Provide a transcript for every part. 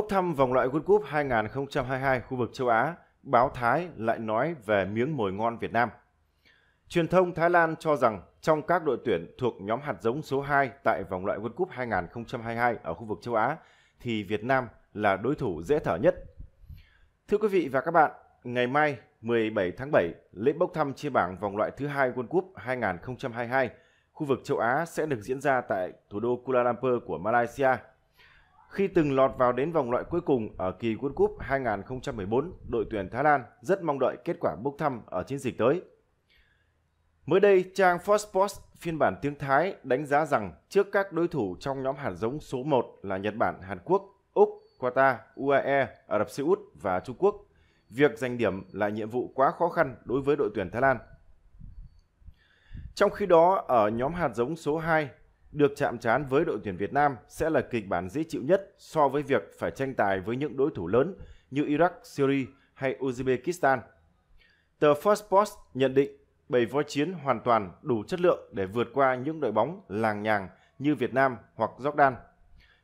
Bốc thăm vòng loại World Cup 2022 khu vực châu Á, báo Thái lại nói về miếng mồi ngon Việt Nam. Truyền thông Thái Lan cho rằng trong các đội tuyển thuộc nhóm hạt giống số 2 tại vòng loại World Cup 2022 ở khu vực châu Á thì Việt Nam là đối thủ dễ thở nhất. Thưa quý vị và các bạn, ngày mai 17 tháng 7, lễ bốc thăm chia bảng vòng loại thứ hai World Cup 2022 khu vực châu Á sẽ được diễn ra tại thủ đô Kuala Lumpur của Malaysia – khi từng lọt vào đến vòng loại cuối cùng ở kỳ World Cup 2014, đội tuyển Thái Lan rất mong đợi kết quả bốc thăm ở chiến dịch tới. Mới đây, trang Fox Sports phiên bản tiếng Thái đánh giá rằng trước các đối thủ trong nhóm hạt giống số 1 là Nhật Bản, Hàn Quốc, Úc, Qatar, UAE, Ả Rập Xê Út và Trung Quốc, việc giành điểm là nhiệm vụ quá khó khăn đối với đội tuyển Thái Lan. Trong khi đó, ở nhóm hạt giống số 2, được chạm trán với đội tuyển Việt Nam sẽ là kịch bản dễ chịu nhất so với việc phải tranh tài với những đối thủ lớn như Iraq, Syria hay Uzbekistan. Tờ First Post nhận định bảy voi chiến hoàn toàn đủ chất lượng để vượt qua những đội bóng làng nhàng như Việt Nam hoặc Jordan.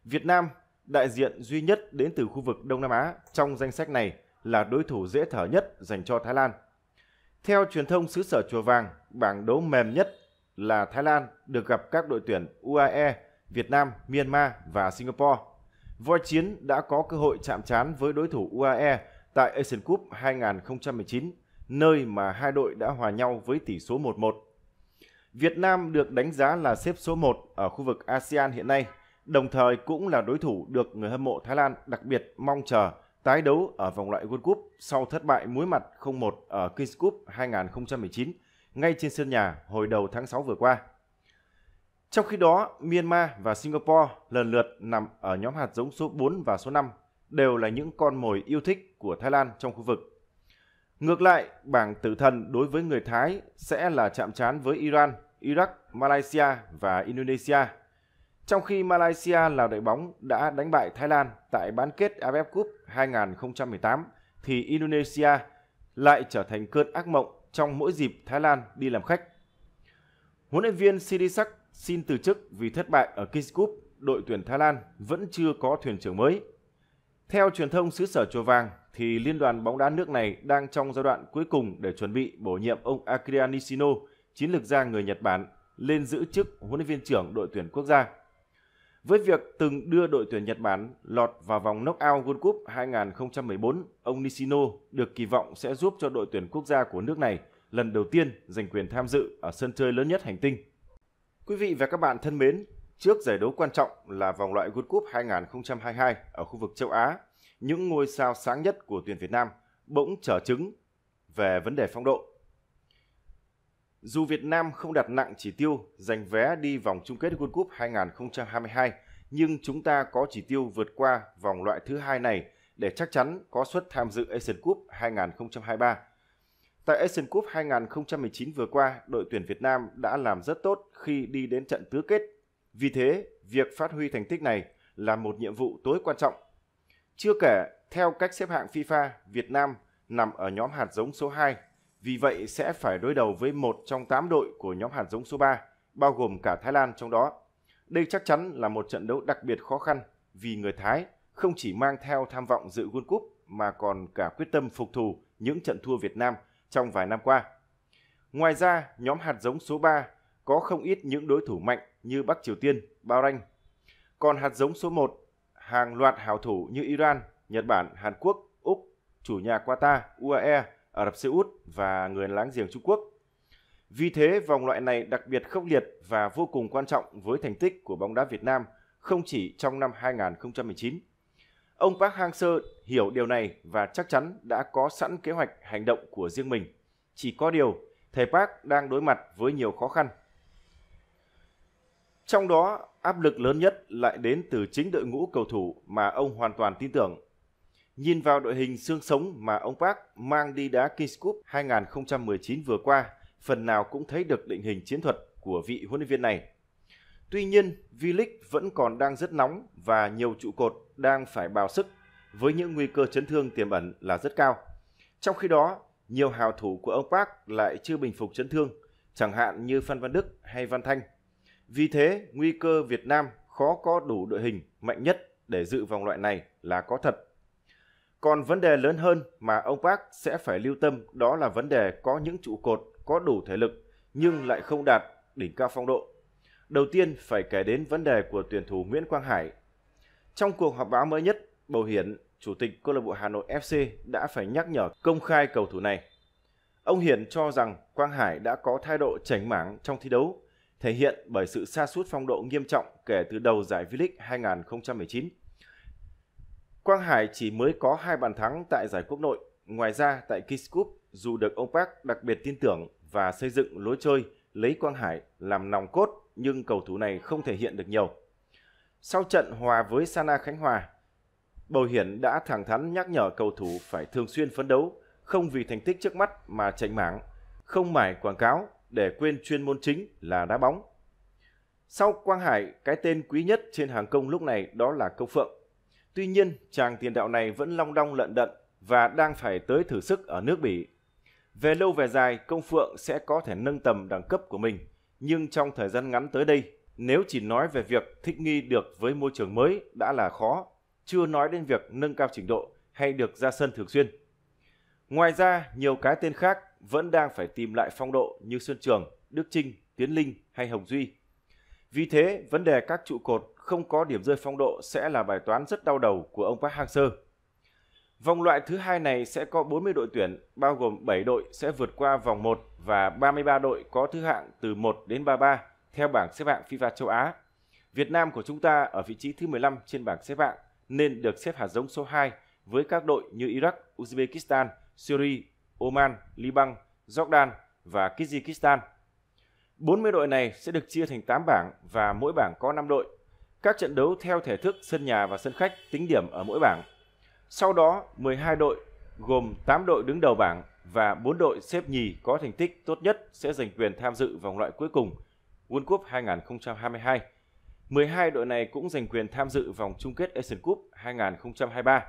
Việt Nam, đại diện duy nhất đến từ khu vực Đông Nam Á trong danh sách này là đối thủ dễ thở nhất dành cho Thái Lan. Theo truyền thông xứ sở Chùa Vàng, bảng đấu mềm nhất là Thái Lan được gặp các đội tuyển UAE, Việt Nam, Myanmar và Singapore. Voi Chiến đã có cơ hội chạm trán với đối thủ UAE tại Asian Cup 2019, nơi mà hai đội đã hòa nhau với tỷ số 1-1. Việt Nam được đánh giá là xếp số 1 ở khu vực ASEAN hiện nay, đồng thời cũng là đối thủ được người hâm mộ Thái Lan đặc biệt mong chờ tái đấu ở vòng loại World Cup sau thất bại muối mặt 0-1 ở Kings Cup 2019 ngay trên sân nhà hồi đầu tháng 6 vừa qua. Trong khi đó, Myanmar và Singapore lần lượt nằm ở nhóm hạt giống số 4 và số 5 đều là những con mồi yêu thích của Thái Lan trong khu vực. Ngược lại, bảng tử thần đối với người Thái sẽ là chạm trán với Iran, Iraq, Malaysia và Indonesia. Trong khi Malaysia là đội bóng đã đánh bại Thái Lan tại bán kết AFF Cup 2018 thì Indonesia lại trở thành cơn ác mộng trong mỗi dịp Thái Lan đi làm khách. Huấn luyện viên Sirisak xin từ chức vì thất bại ở Kings Cup, đội tuyển Thái Lan vẫn chưa có thuyền trưởng mới. Theo truyền thông xứ sở Chùa Vàng thì liên đoàn bóng đá nước này đang trong giai đoạn cuối cùng để chuẩn bị bổ nhiệm ông Akira Nishino, chiến lược gia người Nhật Bản, lên giữ chức huấn luyện viên trưởng đội tuyển quốc gia với việc từng đưa đội tuyển Nhật Bản lọt vào vòng knockout World Cup 2014, ông Nishino được kỳ vọng sẽ giúp cho đội tuyển quốc gia của nước này lần đầu tiên giành quyền tham dự ở sân chơi lớn nhất hành tinh. Quý vị và các bạn thân mến, trước giải đấu quan trọng là vòng loại World Cup 2022 ở khu vực châu Á, những ngôi sao sáng nhất của tuyển Việt Nam bỗng trở chứng về vấn đề phong độ dù Việt Nam không đặt nặng chỉ tiêu giành vé đi vòng chung kết World Cup 2022, nhưng chúng ta có chỉ tiêu vượt qua vòng loại thứ hai này để chắc chắn có suất tham dự Asian Cup 2023. Tại Asian Cup 2019 vừa qua, đội tuyển Việt Nam đã làm rất tốt khi đi đến trận tứ kết. Vì thế, việc phát huy thành tích này là một nhiệm vụ tối quan trọng. Chưa kể, theo cách xếp hạng FIFA, Việt Nam nằm ở nhóm hạt giống số 2 vì vậy sẽ phải đối đầu với một trong 8 đội của nhóm hạt giống số 3, bao gồm cả Thái Lan trong đó. Đây chắc chắn là một trận đấu đặc biệt khó khăn vì người Thái không chỉ mang theo tham vọng dự World Cup mà còn cả quyết tâm phục thù những trận thua Việt Nam trong vài năm qua. Ngoài ra, nhóm hạt giống số 3 có không ít những đối thủ mạnh như Bắc Triều Tiên, Bahrain. Còn hạt giống số 1, hàng loạt hào thủ như Iran, Nhật Bản, Hàn Quốc, Úc, chủ nhà Qatar, UAE Ả Rập Xê Út và người láng giềng Trung Quốc. Vì thế, vòng loại này đặc biệt khốc liệt và vô cùng quan trọng với thành tích của bóng đá Việt Nam không chỉ trong năm 2019. Ông Park Hang-seo hiểu điều này và chắc chắn đã có sẵn kế hoạch hành động của riêng mình. Chỉ có điều, thầy Park đang đối mặt với nhiều khó khăn. Trong đó, áp lực lớn nhất lại đến từ chính đội ngũ cầu thủ mà ông hoàn toàn tin tưởng Nhìn vào đội hình xương sống mà ông Park mang đi đá Kings Cup 2019 vừa qua, phần nào cũng thấy được định hình chiến thuật của vị huấn luyện viên này. Tuy nhiên, V-League vẫn còn đang rất nóng và nhiều trụ cột đang phải bào sức với những nguy cơ chấn thương tiềm ẩn là rất cao. Trong khi đó, nhiều hào thủ của ông Park lại chưa bình phục chấn thương, chẳng hạn như Phan Văn Đức hay Văn Thanh. Vì thế, nguy cơ Việt Nam khó có đủ đội hình mạnh nhất để dự vòng loại này là có thật. Còn vấn đề lớn hơn mà ông Park sẽ phải lưu tâm đó là vấn đề có những trụ cột có đủ thể lực nhưng lại không đạt đỉnh cao phong độ. Đầu tiên phải kể đến vấn đề của tuyển thủ Nguyễn Quang Hải. Trong cuộc họp báo mới nhất, Bầu Hiển, chủ tịch câu lạc bộ Hà Nội FC đã phải nhắc nhở công khai cầu thủ này. Ông Hiển cho rằng Quang Hải đã có thái độ chảnh mảng trong thi đấu, thể hiện bởi sự sa sút phong độ nghiêm trọng kể từ đầu giải V-League 2019. Quang Hải chỉ mới có hai bàn thắng tại giải quốc nội. Ngoài ra, tại Kids Cup, dù được ông Park đặc biệt tin tưởng và xây dựng lối chơi lấy Quang Hải làm nòng cốt nhưng cầu thủ này không thể hiện được nhiều. Sau trận hòa với Sana Khánh Hòa, Bầu Hiển đã thẳng thắn nhắc nhở cầu thủ phải thường xuyên phấn đấu, không vì thành tích trước mắt mà chạy mảng, không mải quảng cáo để quên chuyên môn chính là đá bóng. Sau Quang Hải, cái tên quý nhất trên hàng công lúc này đó là Công Phượng. Tuy nhiên, chàng tiền đạo này vẫn long đong lận đận và đang phải tới thử sức ở nước Bỉ. Về lâu về dài, Công Phượng sẽ có thể nâng tầm đẳng cấp của mình, nhưng trong thời gian ngắn tới đây, nếu chỉ nói về việc thích nghi được với môi trường mới đã là khó, chưa nói đến việc nâng cao trình độ hay được ra sân thường xuyên. Ngoài ra, nhiều cái tên khác vẫn đang phải tìm lại phong độ như Xuân Trường, Đức Trinh, Tiến Linh hay Hồng Duy. Vì thế, vấn đề các trụ cột không có điểm rơi phong độ sẽ là bài toán rất đau đầu của ông Park Hang-seo. Vòng loại thứ hai này sẽ có 40 đội tuyển, bao gồm 7 đội sẽ vượt qua vòng 1 và 33 đội có thứ hạng từ 1 đến 33 theo bảng xếp hạng FIFA châu Á. Việt Nam của chúng ta ở vị trí thứ 15 trên bảng xếp hạng nên được xếp hạt giống số 2 với các đội như Iraq, Uzbekistan, Syria, Oman, Liban, Jordan và Kyrgyzstan. 40 đội này sẽ được chia thành 8 bảng và mỗi bảng có 5 đội các trận đấu theo thể thức sân nhà và sân khách tính điểm ở mỗi bảng. Sau đó, 12 đội gồm 8 đội đứng đầu bảng và 4 đội xếp nhì có thành tích tốt nhất sẽ giành quyền tham dự vòng loại cuối cùng World Cup 2022. 12 đội này cũng giành quyền tham dự vòng chung kết Asian Cup 2023.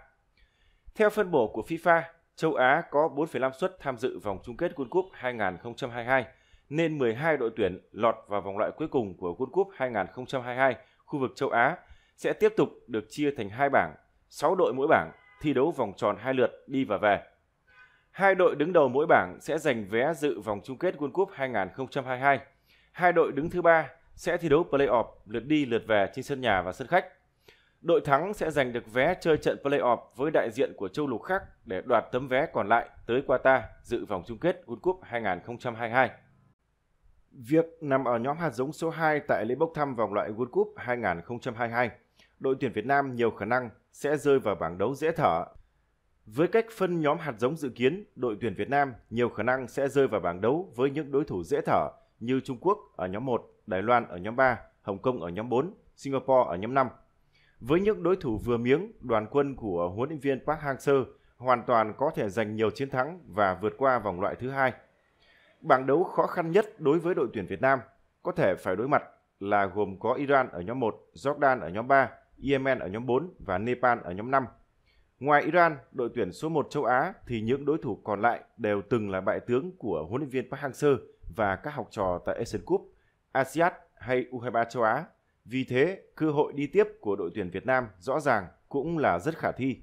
Theo phân bổ của FIFA, châu Á có 4,5 suất tham dự vòng chung kết World Cup 2022, nên 12 đội tuyển lọt vào vòng loại cuối cùng của World Cup 2022 khu vực châu Á sẽ tiếp tục được chia thành hai bảng, 6 đội mỗi bảng thi đấu vòng tròn hai lượt đi và về. Hai đội đứng đầu mỗi bảng sẽ giành vé dự vòng chung kết World Cup 2022. Hai đội đứng thứ ba sẽ thi đấu play-off lượt đi lượt về trên sân nhà và sân khách. Đội thắng sẽ giành được vé chơi trận play-off với đại diện của châu lục khác để đoạt tấm vé còn lại tới Qatar dự vòng chung kết World Cup 2022. Việc nằm ở nhóm hạt giống số 2 tại lễ bốc thăm vòng loại World Cup 2022, đội tuyển Việt Nam nhiều khả năng sẽ rơi vào bảng đấu dễ thở. Với cách phân nhóm hạt giống dự kiến, đội tuyển Việt Nam nhiều khả năng sẽ rơi vào bảng đấu với những đối thủ dễ thở như Trung Quốc ở nhóm 1, Đài Loan ở nhóm 3, Hồng Kông ở nhóm 4, Singapore ở nhóm 5. Với những đối thủ vừa miếng, đoàn quân của huấn luyện viên Park Hang-seo hoàn toàn có thể giành nhiều chiến thắng và vượt qua vòng loại thứ hai bảng đấu khó khăn nhất đối với đội tuyển Việt Nam có thể phải đối mặt là gồm có Iran ở nhóm 1, Jordan ở nhóm 3, Yemen ở nhóm 4 và Nepal ở nhóm 5. Ngoài Iran, đội tuyển số 1 châu Á thì những đối thủ còn lại đều từng là bại tướng của huấn luyện viên Park Hang-seo và các học trò tại Asian Cup, ASEAN hay U23 châu Á. Vì thế, cơ hội đi tiếp của đội tuyển Việt Nam rõ ràng cũng là rất khả thi.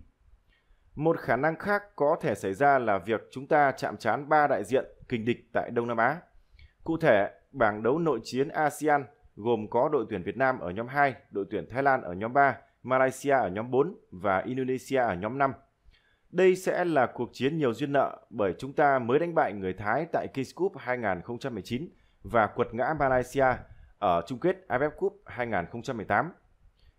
Một khả năng khác có thể xảy ra là việc chúng ta chạm trán ba đại diện kình địch tại Đông Nam Á. Cụ thể, bảng đấu nội chiến ASEAN gồm có đội tuyển Việt Nam ở nhóm 2, đội tuyển Thái Lan ở nhóm 3, Malaysia ở nhóm 4 và Indonesia ở nhóm 5. Đây sẽ là cuộc chiến nhiều duyên nợ bởi chúng ta mới đánh bại người Thái tại Kings Cup 2019 và quật ngã Malaysia ở chung kết AFF Cup 2018.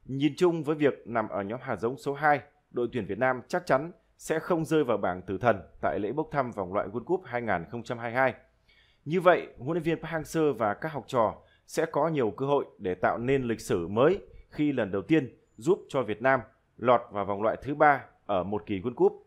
Nhìn chung với việc nằm ở nhóm hạt giống số 2, đội tuyển Việt Nam chắc chắn sẽ không rơi vào bảng tử thần tại lễ bốc thăm vòng loại World Cup 2022. Như vậy, huấn luyện viên Park Hang-seo và các học trò sẽ có nhiều cơ hội để tạo nên lịch sử mới khi lần đầu tiên giúp cho Việt Nam lọt vào vòng loại thứ ba ở một kỳ World Cup